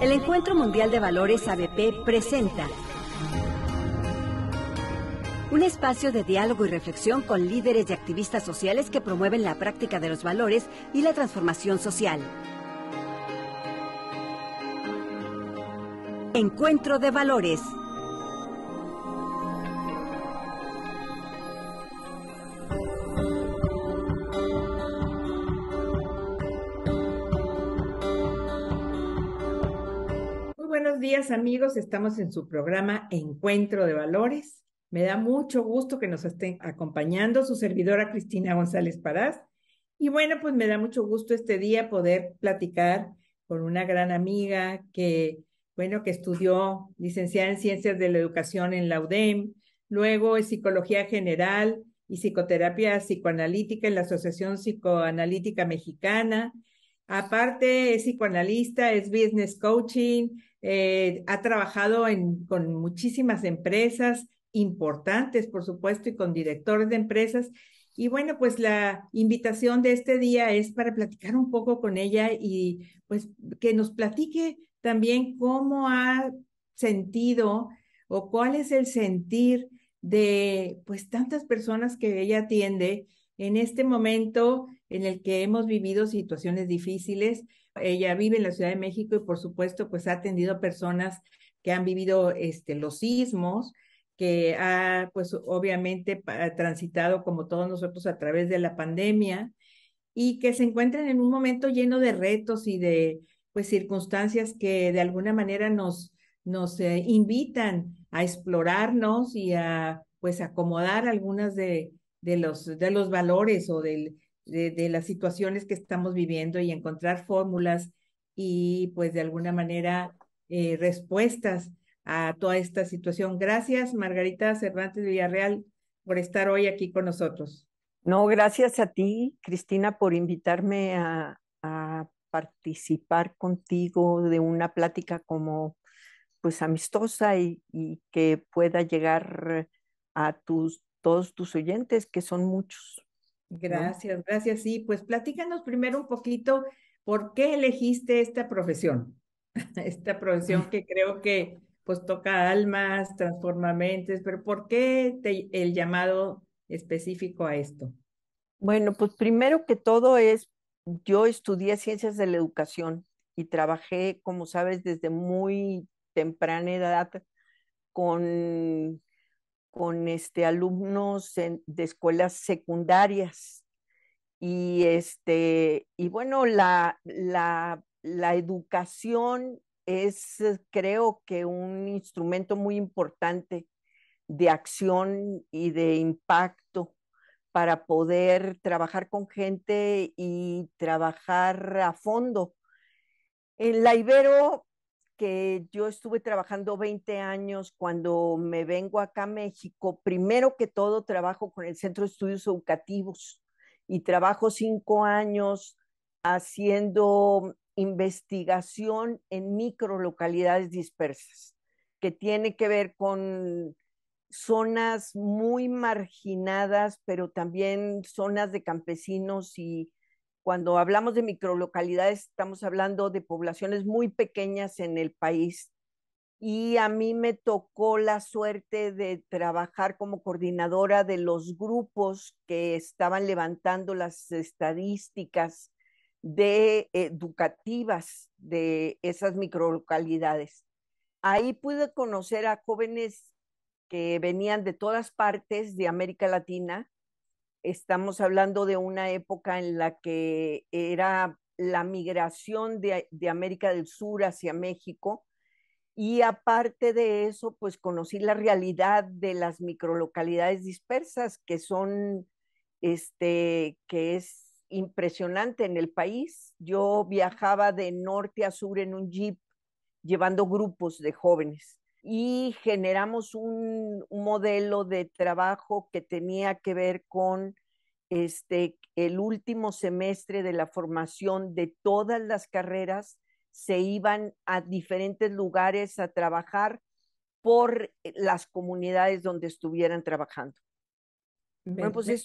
El Encuentro Mundial de Valores ABP presenta un espacio de diálogo y reflexión con líderes y activistas sociales que promueven la práctica de los valores y la transformación social. Encuentro de Valores. amigos, estamos en su programa Encuentro de Valores. Me da mucho gusto que nos estén acompañando su servidora Cristina González Parás. Y bueno, pues me da mucho gusto este día poder platicar con una gran amiga que, bueno, que estudió licenciada en Ciencias de la Educación en la UDEM, luego en Psicología General y Psicoterapia Psicoanalítica en la Asociación Psicoanalítica Mexicana, Aparte, es psicoanalista, es business coaching, eh, ha trabajado con muchísimas empresas importantes, por supuesto, y con directores de empresas. Y bueno, pues la invitación de este día es para platicar un poco con ella y pues que nos platique también cómo ha sentido o cuál es el sentir de pues tantas personas que ella atiende en este momento en el que hemos vivido situaciones difíciles. Ella vive en la Ciudad de México y por supuesto pues ha atendido a personas que han vivido este, los sismos, que ha pues obviamente transitado como todos nosotros a través de la pandemia y que se encuentran en un momento lleno de retos y de pues circunstancias que de alguna manera nos, nos eh, invitan a explorarnos y a pues acomodar algunas de, de los, de los valores o del, de, las situaciones que estamos viviendo y encontrar fórmulas y pues de alguna manera eh, respuestas a toda esta situación. Gracias, Margarita Cervantes Villarreal, por estar hoy aquí con nosotros. No, gracias a ti, Cristina, por invitarme a, participar contigo de una plática como pues amistosa y, y que pueda llegar a tus todos tus oyentes, que son muchos. Gracias, gracias. Sí, pues platícanos primero un poquito por qué elegiste esta profesión, esta profesión que creo que pues toca almas, transforma mentes, pero ¿por qué te, el llamado específico a esto? Bueno, pues primero que todo es, yo estudié ciencias de la educación y trabajé, como sabes, desde muy temprana edad con con este, alumnos de escuelas secundarias. Y, este, y bueno, la, la, la educación es, eh, creo que, un instrumento muy importante de acción y de impacto para poder trabajar con gente y trabajar a fondo. En la Ibero que yo estuve trabajando 20 años cuando me vengo acá a México. Primero que todo, trabajo con el Centro de Estudios Educativos y trabajo cinco años haciendo investigación en micro localidades dispersas, que tiene que ver con zonas muy marginadas, pero también zonas de campesinos y cuando hablamos de microlocalidades, estamos hablando de poblaciones muy pequeñas en el país. Y a mí me tocó la suerte de trabajar como coordinadora de los grupos que estaban levantando las estadísticas de educativas de esas microlocalidades. Ahí pude conocer a jóvenes que venían de todas partes de América Latina, Estamos hablando de una época en la que era la migración de, de América del Sur hacia México, y aparte de eso, pues conocí la realidad de las microlocalidades dispersas, que son, este, que es impresionante en el país. Yo viajaba de norte a sur en un jeep llevando grupos de jóvenes y generamos un, un modelo de trabajo que tenía que ver con este, el último semestre de la formación de todas las carreras, se iban a diferentes lugares a trabajar por eh, las comunidades donde estuvieran trabajando. Me, pues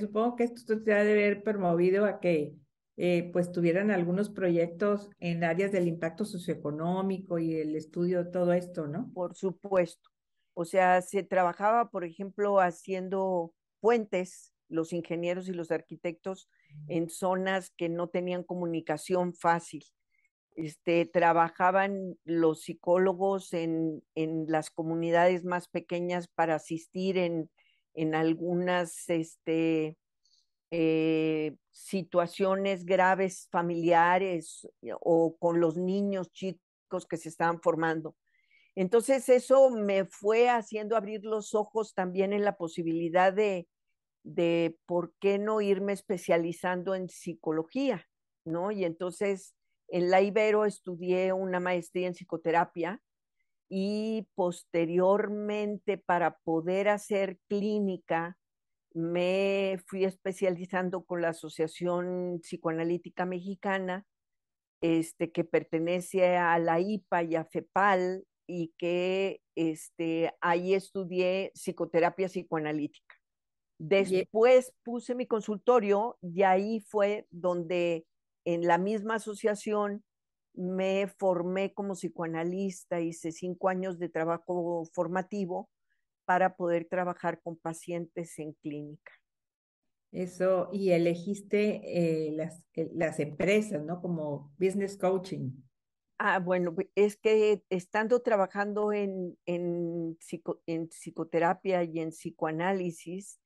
supongo, que esto se ha de haber promovido a que eh, pues tuvieran algunos proyectos en áreas del impacto socioeconómico y el estudio de todo esto, ¿no? Por supuesto. O sea, se trabajaba, por ejemplo, haciendo puentes los ingenieros y los arquitectos en zonas que no tenían comunicación fácil. Este, trabajaban los psicólogos en, las comunidades más pequeñas para asistir en, algunas este, eh, situaciones graves familiares o con los niños chicos que se estaban formando. Entonces eso me fue haciendo abrir los ojos también en la posibilidad de, de por qué no irme especializando en psicología, ¿no? Y entonces en la Ibero estudié una maestría en psicoterapia y posteriormente para poder hacer clínica me fui especializando con la Asociación Psicoanalítica Mexicana, este, que pertenece a la IPA y a FEPAL, y que este, ahí estudié psicoterapia psicoanalítica. Después puse mi consultorio y ahí fue donde en la misma asociación me formé como psicoanalista, hice cinco años de trabajo formativo para poder trabajar con pacientes en clínica. Eso, y elegiste eh, las, eh, las empresas, ¿no? Como business coaching. Ah, bueno, pues, es que estando trabajando en, en, en psicoterapia y en psicoanálisis,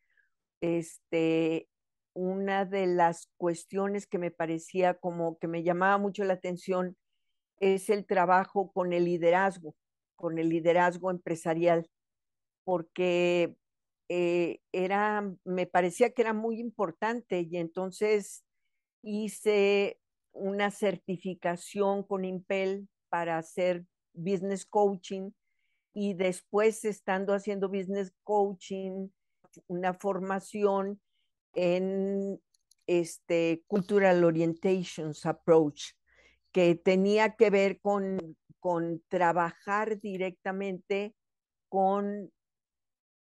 este, una de las cuestiones que me parecía como que me llamaba mucho la atención es el trabajo con el liderazgo, con el liderazgo empresarial, porque eh, era, me parecía que era muy importante y entonces hice una certificación con Impel para hacer business coaching y después estando haciendo business coaching una formación en este Cultural Orientations Approach, que tenía que ver con, con trabajar directamente con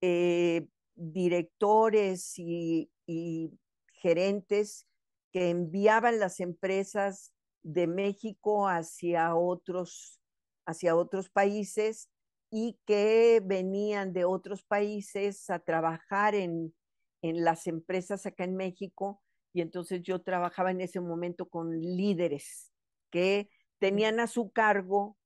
eh, directores y, y gerentes que enviaban las empresas de México hacia otros, hacia otros países y que venían de otros países a trabajar en, las empresas acá en México. Y entonces yo trabajaba en ese momento con líderes que tenían a su cargo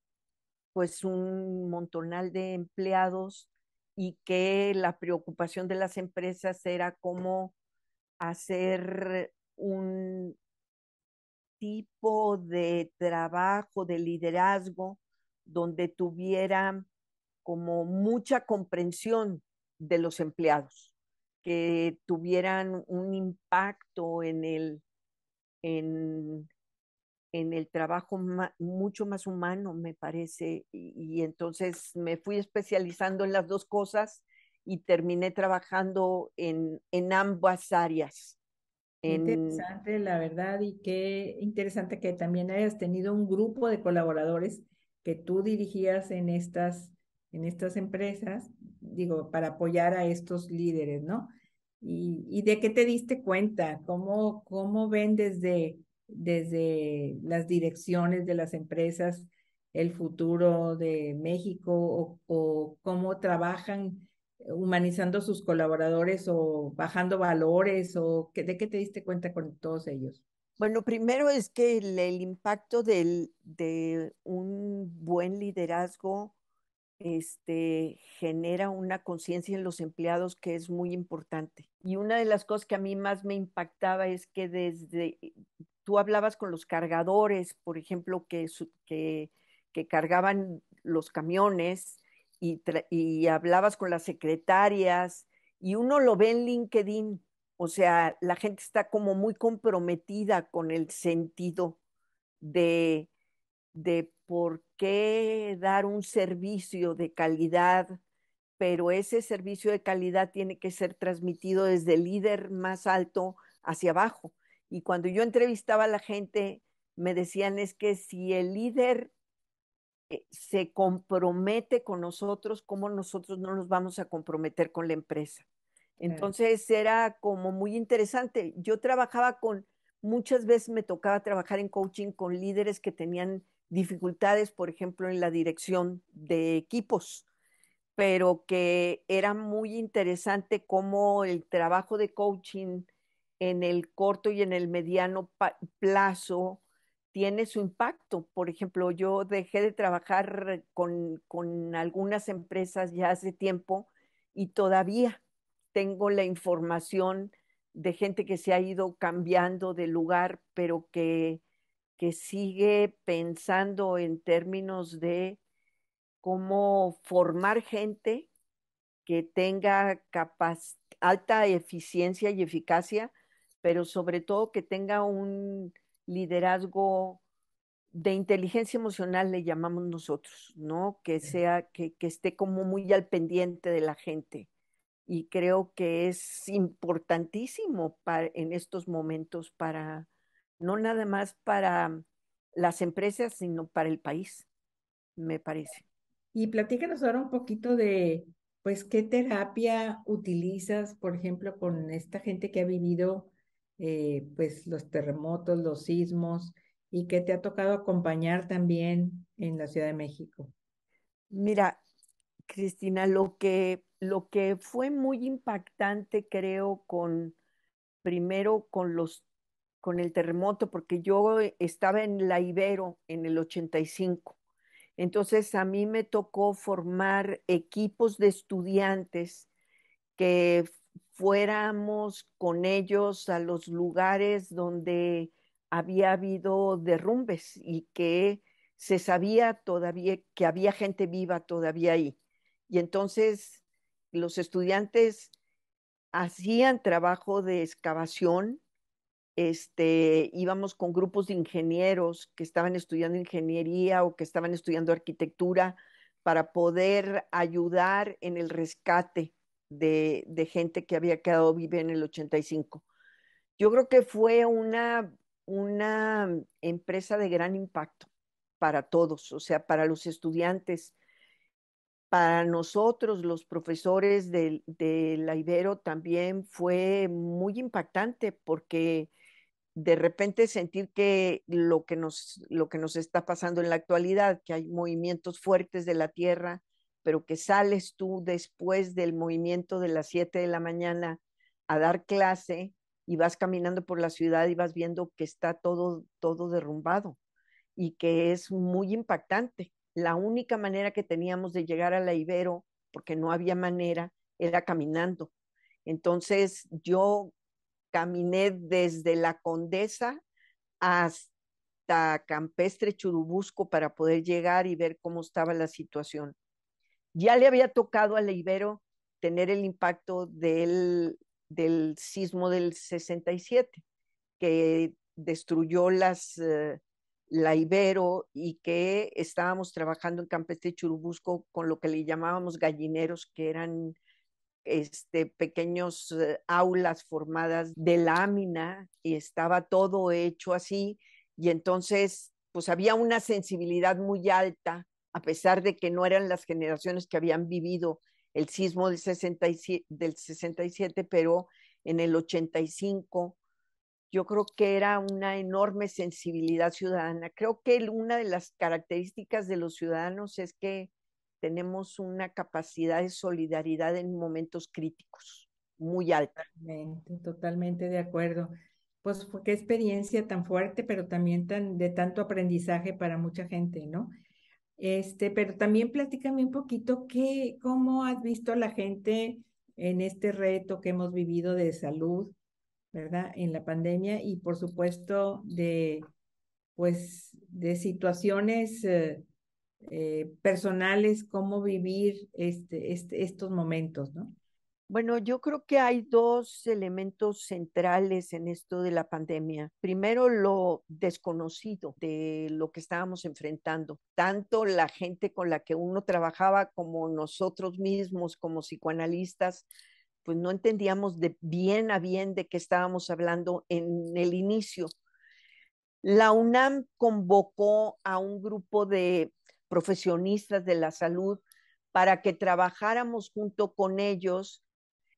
pues un montonal de empleados y que la preocupación de las empresas era cómo hacer un tipo de trabajo, de liderazgo, donde tuviera como mucha comprensión de los empleados, que tuvieran un impacto en el, en, el trabajo mucho más humano, me parece. Y, entonces me fui especializando en las dos cosas y terminé trabajando en, en ambas áreas. Interesante, la verdad, y qué interesante que también hayas tenido un grupo de colaboradores que tú dirigías en estas en estas empresas, digo, para apoyar a estos líderes, ¿no? ¿Y, y de qué te diste cuenta? ¿Cómo, cómo ven desde, desde las direcciones de las empresas el futuro de México o, cómo trabajan humanizando sus colaboradores o bajando valores o de qué te diste cuenta con todos ellos? Bueno, primero es que el, impacto de un buen liderazgo este, genera una conciencia en los empleados que es muy importante. Y una de las cosas que a mí más me impactaba es que desde eh, tú hablabas con los cargadores, por ejemplo, que, que, que cargaban los camiones y, hablabas con las secretarias y uno lo ve en LinkedIn, o sea, la gente está como muy comprometida con el sentido de, de por qué dar un servicio de calidad, pero ese servicio de calidad tiene que ser transmitido desde el líder más alto hacia abajo. Y cuando yo entrevistaba a la gente, me decían es que si el líder eh, se compromete con nosotros, ¿cómo nosotros no nos vamos a comprometer con la empresa? Entonces era como muy interesante. Yo trabajaba con, muchas veces me tocaba trabajar en coaching con líderes que tenían dificultades, por ejemplo, en la dirección de equipos, pero que era muy interesante cómo el trabajo de coaching en el corto y en el mediano plazo tiene su impacto. Por ejemplo, yo dejé de trabajar con, con algunas empresas ya hace tiempo y todavía tengo la información de gente que se ha ido cambiando de lugar, pero que que sigue pensando en términos de cómo formar gente que tenga alta eficiencia y eficacia, pero sobre todo que tenga un liderazgo de inteligencia emocional, le llamamos nosotros, ¿no? Que sea, que, esté como muy al pendiente de la gente. Y creo que es importantísimo en estos momentos para, no nada más para las empresas, sino para el país, me parece. Y platícanos ahora un poquito de, pues, qué terapia utilizas, por ejemplo, con esta gente que ha vivido, eh, pues, los terremotos, los sismos, y que te ha tocado acompañar también en la Ciudad de México. Mira, Cristina, lo que, lo que fue muy impactante, creo, con primero con los con el terremoto, porque yo eh, estaba en la Ibero en el 85. Entonces a mí me tocó formar equipos de estudiantes que fuéramos con ellos a los lugares donde había habido derrumbes y que se sabía todavía que había gente viva todavía ahí. Y entonces los estudiantes hacían trabajo de excavación este, íbamos con grupos de ingenieros que estaban estudiando ingeniería o que estaban estudiando arquitectura para poder ayudar en el rescate de, de gente que había quedado viva en el 85. Yo creo que fue una, una empresa de gran impacto para todos, o sea, para los estudiantes, para nosotros los profesores del de, la Ibero también fue muy impactante porque de repente sentir que lo que, nos, lo que nos está pasando en la actualidad, que hay movimientos fuertes de la Tierra, pero que sales tú después del movimiento de las 7 de la mañana a dar clase y vas caminando por la ciudad y vas viendo que está todo, todo derrumbado y que es muy impactante. La única manera que teníamos de llegar a la Ibero, porque no había manera, era caminando. Entonces yo caminé desde la Condesa hasta Campestre Churubusco para poder llegar y ver cómo estaba la situación. Ya le había tocado al Ibero tener el impacto del, del sismo del 67, que destruyó las, eh, la Ibero y que estábamos trabajando en Campestre Churubusco con lo que le llamábamos gallineros, que eran este, pequeños eh, aulas formadas de lámina y estaba todo hecho así. Y entonces, pues había una sensibilidad muy alta, a pesar de que no eran las generaciones que habían vivido el sismo del del 67 pero en el 85 yo creo que era una enorme sensibilidad ciudadana. Creo que una de las características de los ciudadanos es que tenemos una capacidad de solidaridad en momentos críticos muy alta. Totalmente, de acuerdo. Pues qué experiencia tan fuerte, pero también tan, de tanto aprendizaje para mucha gente, ¿no? Este, pero también platícame un poquito qué, cómo has visto a la gente en este reto que hemos vivido de salud, ¿verdad? En la pandemia y por supuesto de, pues, de situaciones eh, eh, personales, cómo vivir este, este, estos momentos, ¿no? Bueno, yo creo que hay dos elementos centrales en esto de la pandemia. Primero, lo desconocido de lo que estábamos enfrentando. Tanto la gente con la que uno trabajaba como nosotros mismos, como psicoanalistas, pues no entendíamos de bien a bien de qué estábamos hablando en el inicio. La UNAM convocó a un grupo de profesionistas de la salud, para que trabajáramos junto con ellos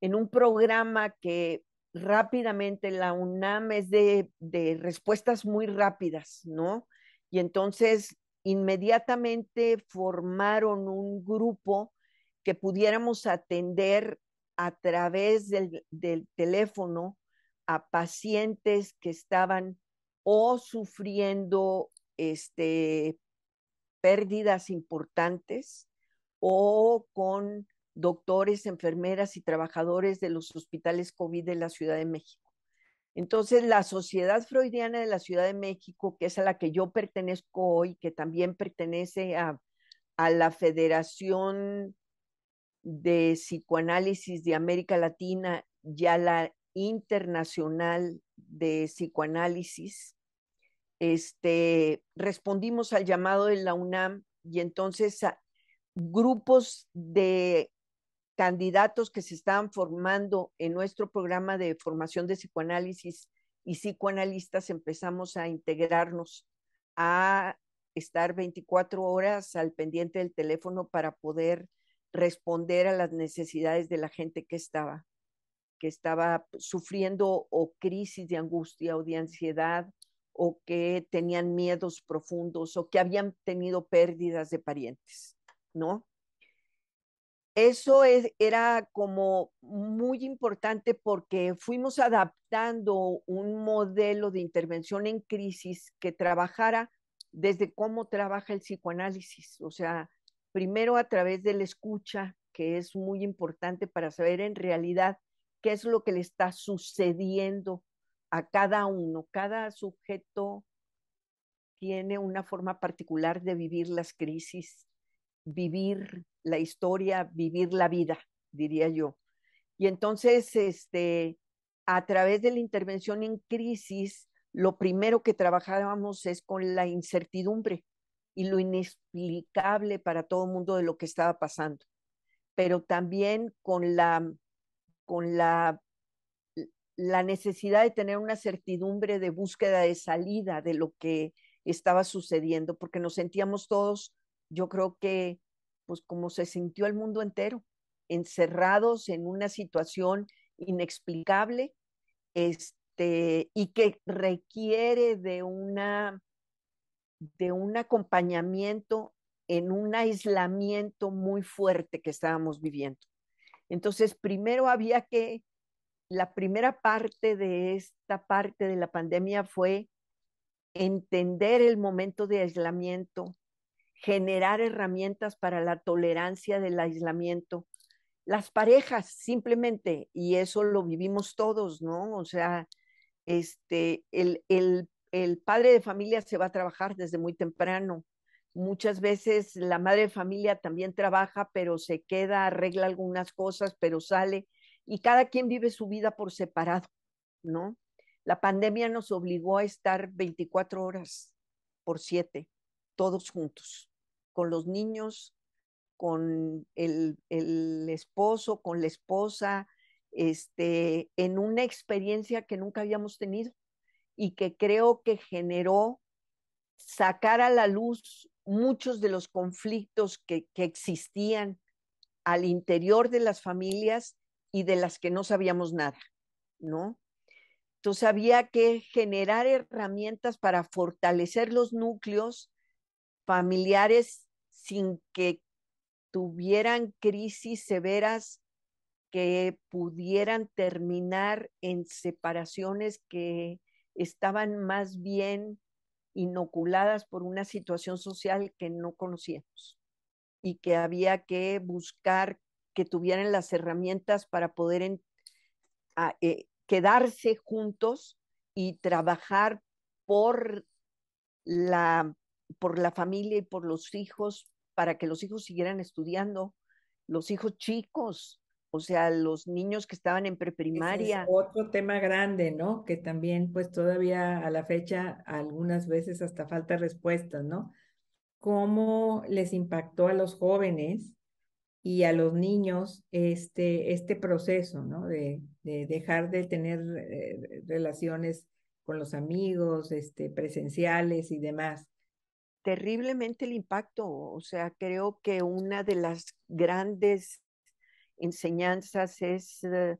en un programa que rápidamente la UNAM es de, respuestas muy rápidas, ¿no? Y entonces inmediatamente formaron un grupo que pudiéramos atender a través del, del, teléfono a pacientes que estaban o sufriendo este, pérdidas importantes o con doctores, enfermeras y trabajadores de los hospitales COVID de la Ciudad de México. Entonces, la Sociedad Freudiana de la Ciudad de México, que es a la que yo pertenezco hoy, que también pertenece a, a la Federación de Psicoanálisis de América Latina y a la Internacional de Psicoanálisis, este, respondimos al llamado de la UNAM y entonces grupos de candidatos que se estaban formando en nuestro programa de formación de psicoanálisis y psicoanalistas empezamos a integrarnos a estar 24 horas al pendiente del teléfono para poder responder a las necesidades de la gente que estaba, que estaba sufriendo o crisis de angustia o de ansiedad o que tenían miedos profundos o que habían tenido pérdidas de parientes, ¿no? Eso e-, era como muy importante porque fuimos adaptando un modelo de intervención en crisis que trabajara desde cómo trabaja el psicoanálisis, o sea, primero a través de la escucha, que es muy importante para saber en realidad qué es lo que le está sucediendo a cada uno, cada sujeto tiene una forma particular de vivir las crisis, vivir la historia, vivir la vida, diría yo. Y entonces, este, a través de la intervención en crisis, lo primero que trabajábamos es con la incertidumbre y lo inexplicable para todo el mundo de lo que estaba pasando, pero también con la, con la la necesidad de tener una certidumbre de búsqueda de salida de lo que estaba sucediendo, porque nos sentíamos todos, yo creo que, pues como se sintió el mundo entero, encerrados en una situación inexplicable, este, y que requiere de una de un acompañamiento en un aislamiento muy fuerte que estábamos viviendo. Entonces, primero había que la primera parte de esta parte de la pandemia fue entender el momento de aislamiento, generar herramientas para la tolerancia del aislamiento. Las parejas simplemente, y eso lo vivimos todos, ¿no? O sea, este, el, el, el padre de familia se va a trabajar desde muy temprano. Muchas veces la madre de familia también trabaja, pero se queda, arregla algunas cosas, pero sale y cada quien vive su vida por separado, ¿no? La pandemia nos obligó a estar 24 horas por 7, todos juntos, con los niños, con el, esposo, con la esposa, este, en una experiencia que nunca habíamos tenido y que creo que generó sacar a la luz muchos de los conflictos que existían al interior de las familias y de las que no sabíamos nada, ¿no? Entonces había que generar herramientas para fortalecer los núcleos familiares sin que tuvieran crisis severas que pudieran terminar en separaciones que estaban más bien inoculadas por una situación social que no conocíamos y que había que buscar que tuvieran las herramientas para poder ah, eh, quedarse juntos y trabajar por la, por la familia y por los hijos, para que los hijos siguieran estudiando, los hijos chicos, o sea, los niños que estaban en preprimaria. otro tema grande, ¿no? Que también, pues todavía a la fecha, algunas veces hasta falta respuesta, ¿no? ¿Cómo les impactó a los jóvenes y a los niños este, este proceso, De, dejar de tener eh, relaciones con los amigos, este, presenciales y demás. Terriblemente el impacto, o sea, creo que una de las grandes enseñanzas es eh,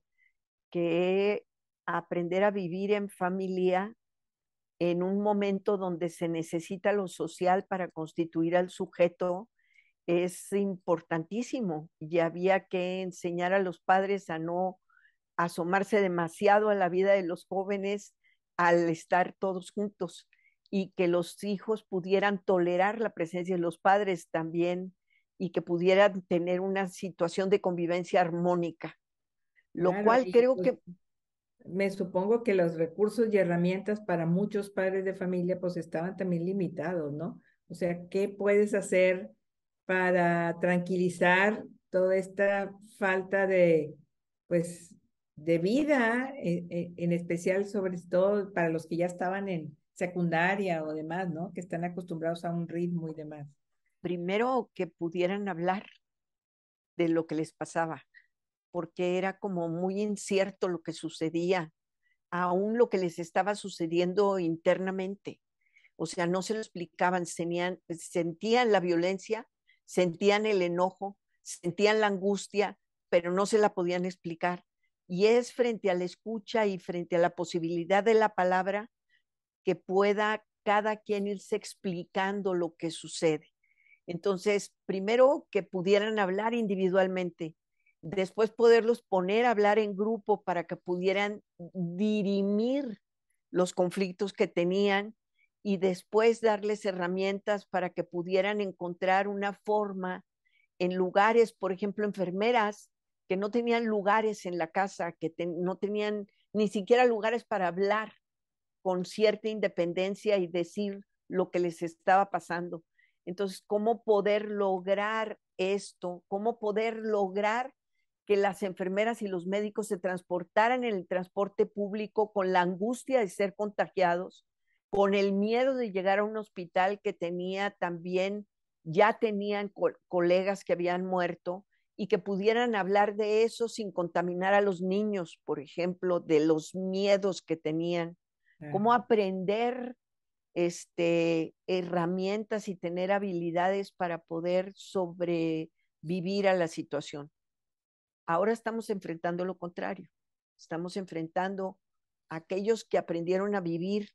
que aprender a vivir en familia en un momento donde se necesita lo social para constituir al sujeto es importantísimo y había que enseñar a los padres a no asomarse demasiado a la vida de los jóvenes al estar todos juntos y que los hijos pudieran tolerar la presencia de los padres también y que pudieran tener una situación de convivencia armónica, lo cual creo pues que... Me supongo que los recursos y herramientas para muchos padres de familia pues estaban también limitados, ¿no? O sea, ¿qué puedes hacer? para tranquilizar toda esta falta de, pues, de vida, e, e, en, especial sobre todo para los que ya estaban en secundaria o demás, ¿no? Que están acostumbrados a un ritmo y demás. Primero que pudieran hablar de lo que les pasaba, porque era como muy incierto lo que sucedía, aún lo que les estaba sucediendo internamente. O sea, no se lo explicaban, sentían la violencia, sentían el enojo, sentían la angustia, pero no se la podían explicar. Y es frente a la escucha y frente a la posibilidad de la palabra que pueda cada quien irse explicando lo que sucede. Entonces, primero que pudieran hablar individualmente, después poderlos poner a hablar en grupo para que pudieran dirimir los conflictos que tenían y después darles herramientas para que pudieran encontrar una forma en lugares, por ejemplo, enfermeras que no tenían lugares en la casa, que no tenían ni siquiera lugares para hablar con cierta independencia y decir lo que les estaba pasando. Entonces, ¿cómo poder lograr esto? ¿Cómo poder lograr que las enfermeras y los médicos se transportaran en el transporte público con la angustia de ser contagiados? con el miedo de llegar a un hospital que tenía también, ya tenían colegas que habían muerto y que pudieran hablar de eso sin contaminar a los niños, por ejemplo, de los miedos que tenían. Cómo aprender este, herramientas y tener habilidades para poder sobrevivir a la situación. Ahora estamos enfrentando lo contrario. Estamos enfrentando a aquellos que aprendieron a vivir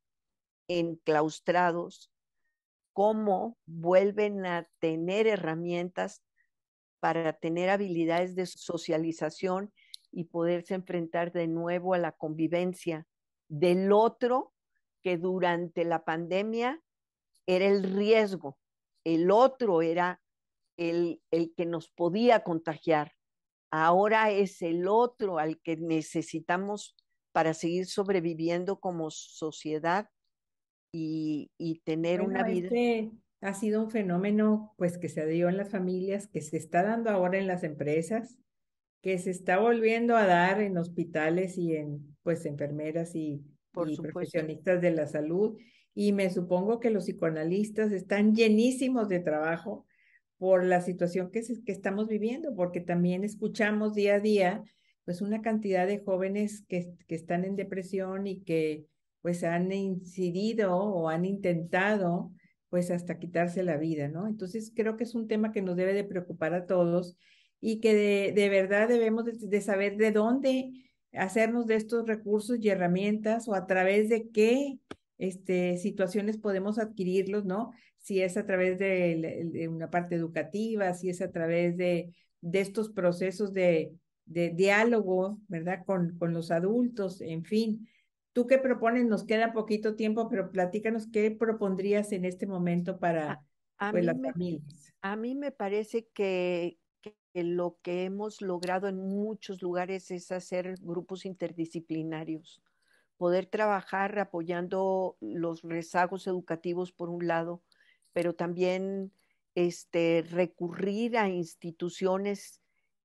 enclaustrados, cómo vuelven a tener herramientas para tener habilidades de socialización y poderse enfrentar de nuevo a la convivencia del otro que durante la pandemia era el riesgo, el otro era el, el que nos podía contagiar, ahora es el otro al que necesitamos para seguir sobreviviendo como sociedad y, tener una vida. ha sido un fenómeno pues que se dio en las familias, que se está dando ahora en las empresas, que se está volviendo a dar en hospitales y en pues enfermeras y, Por profesionistas de la salud. Y me supongo que los psicoanalistas están llenísimos de trabajo por la situación que, que estamos viviendo, porque también escuchamos día a día pues una cantidad de jóvenes que, que están en depresión y que pues han incidido o han intentado pues hasta quitarse la vida, ¿no? Entonces creo que es un tema que nos debe de preocupar a todos y que de, de verdad debemos de, saber de dónde hacernos de estos recursos y herramientas o a través de qué este, situaciones podemos adquirirlos, ¿no? Si es a través de, de una parte educativa, si es a través de, de estos procesos de, de diálogo, ¿verdad? Con, con los adultos, en fin. ¿Tú qué propones? Nos queda poquito tiempo, pero platícanos qué propondrías en este momento para pues, las familias. A mí me parece que, que, lo que hemos logrado en muchos lugares es hacer grupos interdisciplinarios, poder trabajar apoyando los rezagos educativos por un lado, pero también este, recurrir a instituciones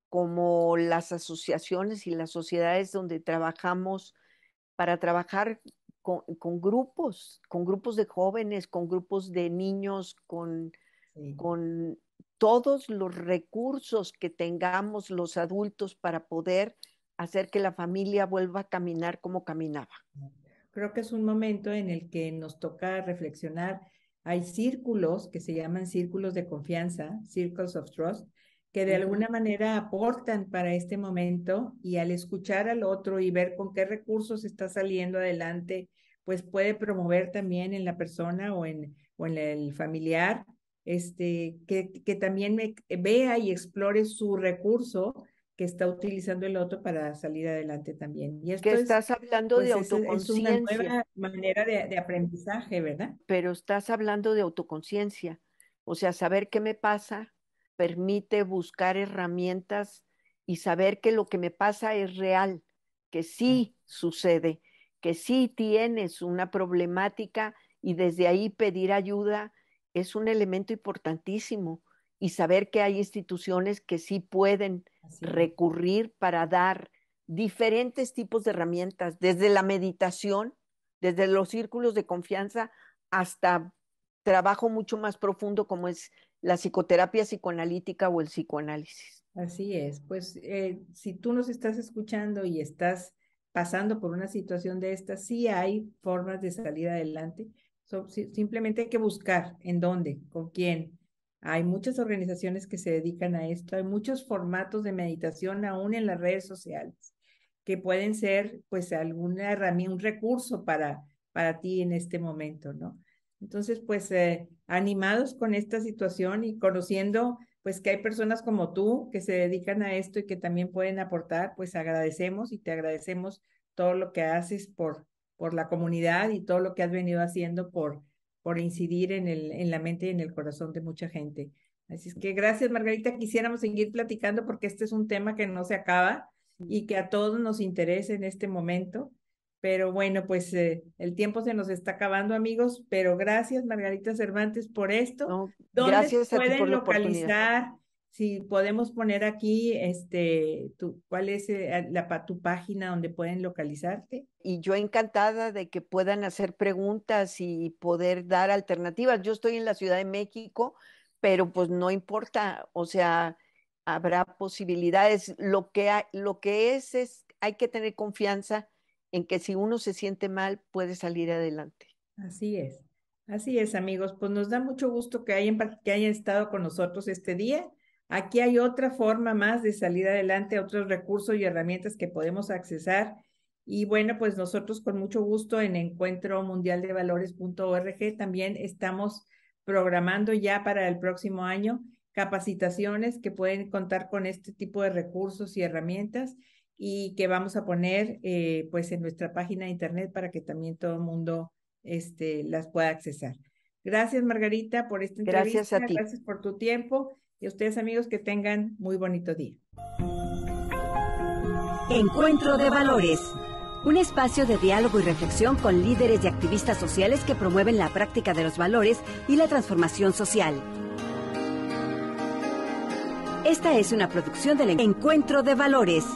como las asociaciones y las sociedades donde trabajamos para trabajar con, grupos, con grupos de jóvenes, con grupos de niños, con, con todos los recursos que tengamos los adultos para poder hacer que la familia vuelva a caminar como caminaba. Creo que es un momento en el que nos toca reflexionar. Hay círculos que se llaman círculos de confianza, circles of trust, que de alguna manera aportan para este momento y al escuchar al otro y ver con qué recursos está saliendo adelante, pues puede promover también en la persona o en, o en el familiar este, que, que también vea y explore su recurso que está utilizando el otro para salir adelante también. Y esto que estás hablando pues, de autoconciencia. Es una nueva manera de aprendizaje, ¿verdad? Pero estás hablando de autoconciencia, o sea, saber qué me pasa, permite buscar herramientas y saber que lo que me pasa es real, que mm. sí sucede, que sí tienes una problemática y desde ahí pedir ayuda es un elemento importantísimo y saber que hay instituciones que sí pueden recurrir para dar diferentes tipos de herramientas, desde la meditación, desde los círculos de confianza hasta trabajo mucho más profundo como es la psicoterapia psicoanalítica o el psicoanálisis. Así es, pues eh, si tú nos estás escuchando y estás pasando por una situación de esta, sí hay formas de salir adelante, so, simplemente hay que buscar en dónde, con quién. Hay muchas organizaciones que se dedican a esto, hay muchos formatos de meditación aún en las redes sociales que pueden ser pues alguna herramienta, un recurso para, para ti en este momento, ¿no? Entonces, pues eh, animados con esta situación y conociendo pues que hay personas como tú que se dedican a esto y que también pueden aportar, pues agradecemos y te agradecemos todo lo que haces por, por la comunidad y todo lo que has venido haciendo por, por incidir en, en la mente y en el corazón de mucha gente. Así es que gracias, Margarita. Quisiéramos seguir platicando porque este es un tema que no se acaba y que a todos nos interesa en este momento. Pero bueno, pues eh, el tiempo se nos está acabando, amigos, pero gracias Margarita Cervantes por esto. gracias a ti por localizar? Si podemos poner aquí este tu cuál es eh, la tu página donde pueden localizarte. Y yo encantada de que puedan hacer preguntas y poder dar alternativas. Yo estoy en la Ciudad de México, pero pues no importa, o sea, habrá posibilidades. Lo que, lo que es es hay que tener confianza en que si uno se siente mal puede salir adelante. Así es, así es amigos, pues nos da mucho gusto que hayan, que hayan estado con nosotros este día. Aquí hay otra forma más de salir adelante, otros recursos y herramientas que podemos accesar. Y bueno, pues nosotros con mucho gusto en Encuentro Mundial de Valores.org también estamos programando ya para el próximo año capacitaciones que pueden contar con este tipo de recursos y herramientas y que vamos a poner eh, pues en nuestra página de internet para que también todo el mundo este, las pueda accesar. Gracias Margarita por esta entrevista. Gracias a ti. Gracias por tu tiempo y ustedes amigos que tengan muy bonito día. Encuentro de valores. Un espacio de diálogo y reflexión con líderes y activistas sociales que promueven la práctica de los valores y la transformación social. Esta es una producción del Encuentro de Valores.